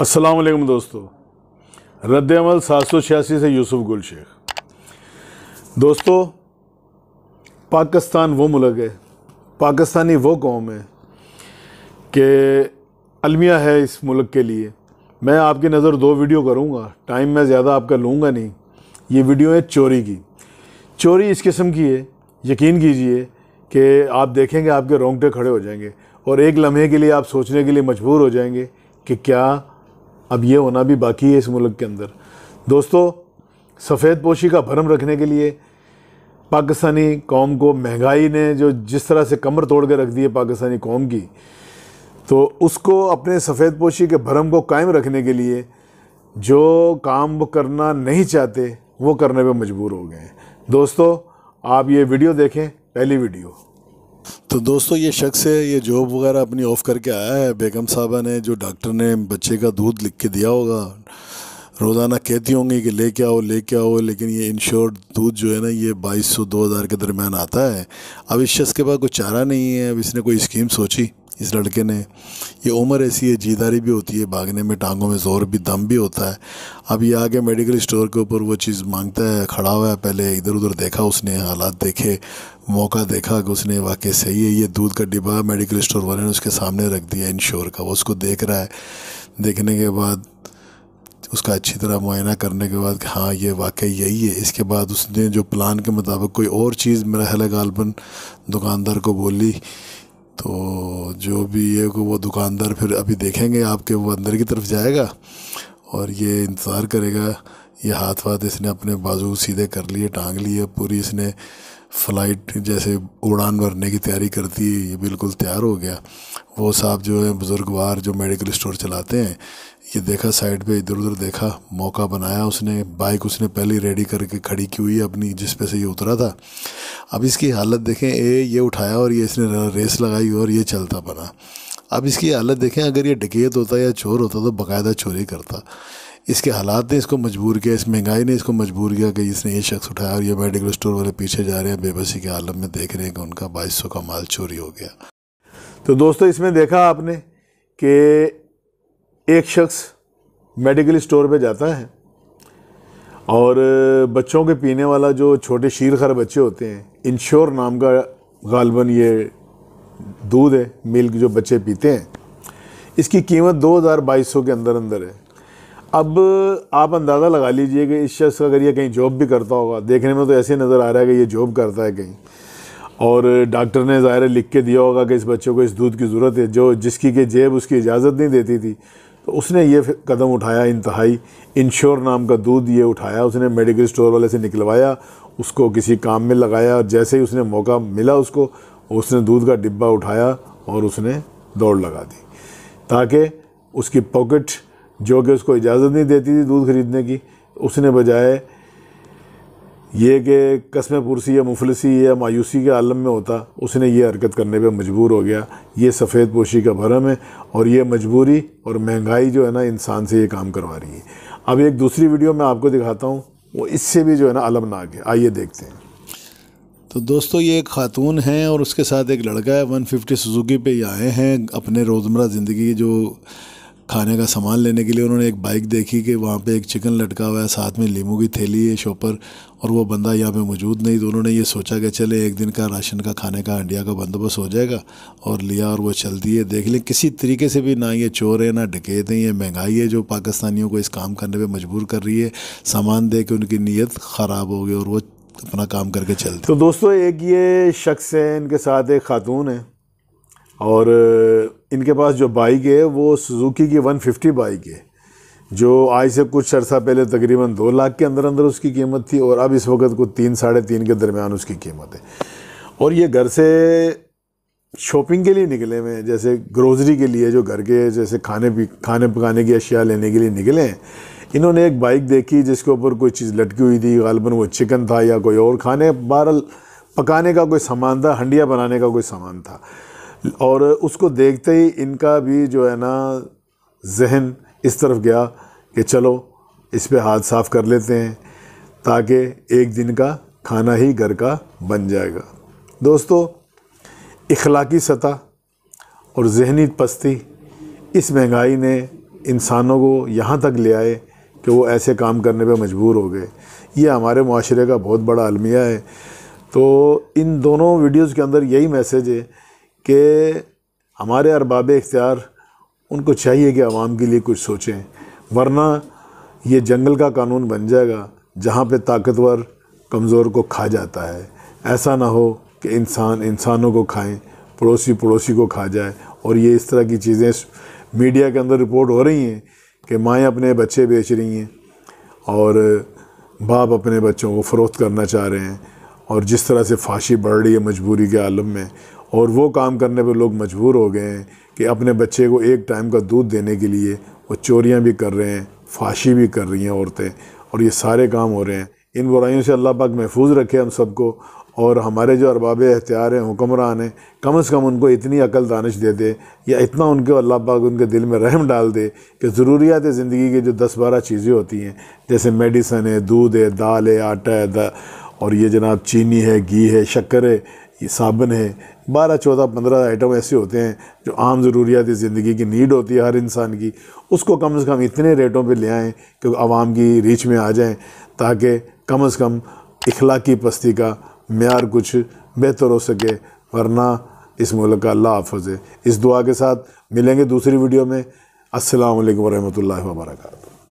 असलम दोस्तों रद्दमल सात सौ छियासी से यूसुफ गुल शेख दोस्तों पाकिस्तान वो मुल्क है पाकिस्तानी वो कौम है कि अलमिया है इस मुल्क के लिए मैं आपकी नज़र दो वीडियो करूँगा टाइम मैं ज़्यादा आपका लूँगा नहीं ये वीडियो है चोरी की चोरी इस किस्म की है यकीन कीजिए कि आप देखेंगे आपके रोंगटे खड़े हो जाएंगे और एक लम्हे के लिए आप सोचने के लिए मजबूर हो जाएंगे कि क्या अब ये होना भी बाकी है इस मुल्क के अंदर दोस्तों सफ़ेद पोशी का भरम रखने के लिए पाकिस्तानी कौम को महंगाई ने जो जिस तरह से कमर तोड़ के रख दी है पाकिस्तानी कौम की तो उसको अपने सफ़ेद पोशी के भरम को कायम रखने के लिए जो काम वो करना नहीं चाहते वो करने पर मजबूर हो गए हैं दोस्तों आप ये वीडियो देखें पहली वीडियो तो दोस्तों ये शख्स है ये जॉब वगैरह अपनी ऑफ़ करके आया है बेगम साहबा ने जो डॉक्टर ने बच्चे का दूध लिख के दिया होगा रोज़ाना कहती होंगी कि लेके आओ लेके आओ लेकिन ये इंश्योर्ड दूध जो है ना ये बाईस सौ दो हज़ार के दरमियान आता है अब इस शख्स के पास कोई चारा नहीं है अब इसने कोई स्कीम सोची इस लड़के ने ये उम्र ऐसी है जीदारी भी होती है भागने में टांगों में ज़ोर भी दम भी होता है अब ये आगे मेडिकल स्टोर के ऊपर वो चीज़ मांगता है खड़ा हुआ है पहले इधर उधर देखा उसने हालात देखे मौका देखा कि उसने वाकई सही है ये दूध का डिब्बा मेडिकल स्टोर वाले ने उसके सामने रख दिया इंश्योर का वो उसको देख रहा है देखने के बाद उसका अच्छी तरह मुआयना करने के बाद हाँ ये वाकई यही है इसके बाद उसने जो प्लान के मुताबिक कोई और चीज़ मेरा हल गालबन दुकानदार को बोली तो जो भी ये को वो दुकानदार फिर अभी देखेंगे आपके वो अंदर की तरफ जाएगा और ये इंतज़ार करेगा ये हाथ वाथ इसने अपने बाजू सीधे कर लिए टांग लिए पूरी इसने फ्लाइट जैसे उड़ान भरने की तैयारी करती है ये बिल्कुल तैयार हो गया वो साहब जो है बुज़ुर्गवार जो मेडिकल स्टोर चलाते हैं ये देखा साइड पे इधर उधर देखा मौका बनाया उसने बाइक उसने पहले रेडी करके खड़ी की हुई अपनी जिस पे से ये उतरा था अब इसकी हालत देखें ए ये उठाया और ये इसने रेस लगाई और ये चलता बना अब इसकी हालत देखें अगर ये डकैत होता या चोर होता तो बाकायदा चोरी करता इसके हालात ने इसको मजबूर किया इस महंगाई ने इसको मजबूर किया कि इसने ये शख्स उठाया और ये मेडिकल स्टोर वाले पीछे जा रहे हैं बेबसी के आलम में देख रहे हैं कि उनका बाईस का माल चोरी हो गया तो दोस्तों इसमें देखा आपने कि एक शख्स मेडिकल स्टोर पे जाता है और बच्चों के पीने वाला जो छोटे शीरखर बच्चे होते हैं इंश्योर नाम का गालबन ये दूध है मिल्क जो बच्चे पीते हैं इसकी कीमत दो हज़ार बाईस सौ के अंदर अंदर है अब आप अंदाज़ा लगा लीजिए कि इस शख्स का अगर ये कहीं जॉब भी करता होगा देखने में तो ऐसे नज़र आ रहा है कि ये जॉब करता है कहीं और डॉक्टर ने ज़ाहिर लिख के दिया होगा कि इस बच्चे को इस दूध की ज़रूरत है जो जिसकी के जेब उसकी इजाज़त नहीं देती थी तो उसने ये कदम उठाया इंतहाई इंश्योर नाम का दूध ये उठाया उसने मेडिकल स्टोर वाले से निकलवाया उसको किसी काम में लगाया और जैसे ही उसने मौका मिला उसको उसने दूध का डिब्बा उठाया और उसने दौड़ लगा दी ताकि उसकी पॉकेट जो कि उसको इजाज़त नहीं देती थी दूध खरीदने की उसने बजाय ये कि कसम पुरसी या मुफलसी या मायूसी के आलम में होता उसने ये हरकत करने पे मजबूर हो गया ये सफ़ेद पोशी का भरम है और ये मजबूरी और महंगाई जो है ना इंसान से ये काम करवा रही है अब एक दूसरी वीडियो मैं आपको दिखाता हूँ वो इससे भी जो है ना अलमनाक है आइए देखते हैं तो दोस्तों ये एक खातून हैं और उसके साथ एक लड़का है वन फिफ्टी सुजुकी पे ये आए हैं अपने रोज़मर ज़िंदगी जो खाने का सामान लेने के लिए उन्होंने एक बाइक देखी कि वहाँ पे एक चिकन लटका हुआ है साथ में लीमू की थैली है शॉपर और वो बंदा यहाँ पे मौजूद नहीं तो उन्होंने ये सोचा कि चले एक दिन का राशन का खाने का इंडिया का बंदोबस्त हो जाएगा और लिया और वो चल दिए देख लें किसी तरीके से भी ना ये चोर है ना डकेत हैं ये महंगाई है जो पाकिस्तानियों को इस काम करने पर मजबूर कर रही है सामान दे के उनकी नीयत ख़राब हो गई और वो अपना काम करके चलते तो दोस्तों एक ये शख्स है इनके साथ एक खातून है और इनके पास जो बाइक है वो सुजुकी की 150 बाइक है जो आज से कुछ अर्सा पहले तकरीबन दो लाख के अंदर अंदर उसकी कीमत थी और अब इस वक्त को तीन साढ़े तीन के दरमियान उसकी कीमत है और ये घर से शॉपिंग के लिए निकले हैं जैसे ग्रोसरी के लिए जो घर के जैसे खाने पी खाने पकाने की अशिया लेने के लिए निकले हैं इन्होंने एक बाइक देखी जिसके ऊपर कोई चीज़ लटकी हुई थी गालबन वो चिकन था या कोई और खाने बहरल पकाने का कोई सामान था हंडिया बनाने का कोई सामान था और उसको देखते ही इनका भी जो है ना जहन इस तरफ गया कि चलो इस पर हाथ साफ कर लेते हैं ताकि एक दिन का खाना ही घर का बन जाएगा दोस्तों इखलाकी सतह और जहनी पस्ती इस महंगाई ने इंसानों को यहाँ तक ले आए कि वो ऐसे काम करने पे मजबूर हो गए ये हमारे माशरे का बहुत बड़ा अलमिया है तो इन दोनों वीडियोज़ के अंदर यही मैसेज है कि हमारे अरबाब इख्तियार उनको चाहिए कि आवाम के लिए कुछ सोचें वरना ये जंगल का कानून बन जाएगा जहाँ पर ताकतवर कमज़ोर को खा जाता है ऐसा ना हो कि इंसान इंसानों को खाएँ पड़ोसी पड़ोसी को खा जाए और ये इस तरह की चीज़ें मीडिया के अंदर रिपोर्ट हो रही हैं कि माएँ अपने बच्चे बेच रही हैं और बाप अपने बच्चों को फ़रोख्त करना चाह रहे हैं और जिस तरह से फांसी बढ़ रही है मजबूरी के आलम में और वो काम करने पे लोग मजबूर हो गए हैं कि अपने बच्चे को एक टाइम का दूध देने के लिए वो चोरियाँ भी कर रहे हैं फाशी भी कर रही हैं औरतें और ये सारे काम हो रहे हैं इन बुराइयों से अल्लाह पाक महफूज रखे हम सबको और हमारे जो अरबाब एहतियार हैं हुक्मरान हैं कम अज़ कम उनको इतनी अकल दानिश दे दे या इतना उनके अल्लाह पाक उनके दिल में रहम डाल दे कि ज़रूरियात ज़िंदगी की जो दस बारह चीज़ें होती हैं जैसे मेडिसन है दूध है दाल है आटा है दा, और ये जनाब चीनी है घी है शक्कर है ये साबुन है बारह चौदह पंद्रह आइटम ऐसे होते हैं जो आम ज़रूरियात ज़िंदगी की नीड होती है हर इंसान की उसको कम अज़ कम इतने रेटों पे ले आएँ कि आवाम की रीच में आ जाएँ ताकि कम अज़ कम इखलाकी पस्ती का मैार कुछ बेहतर हो सके वरना इस मुल्क का अल्लाह हाफज़ है इस दुआ के साथ मिलेंगे दूसरी वीडियो में असलकम वरहमल वर्का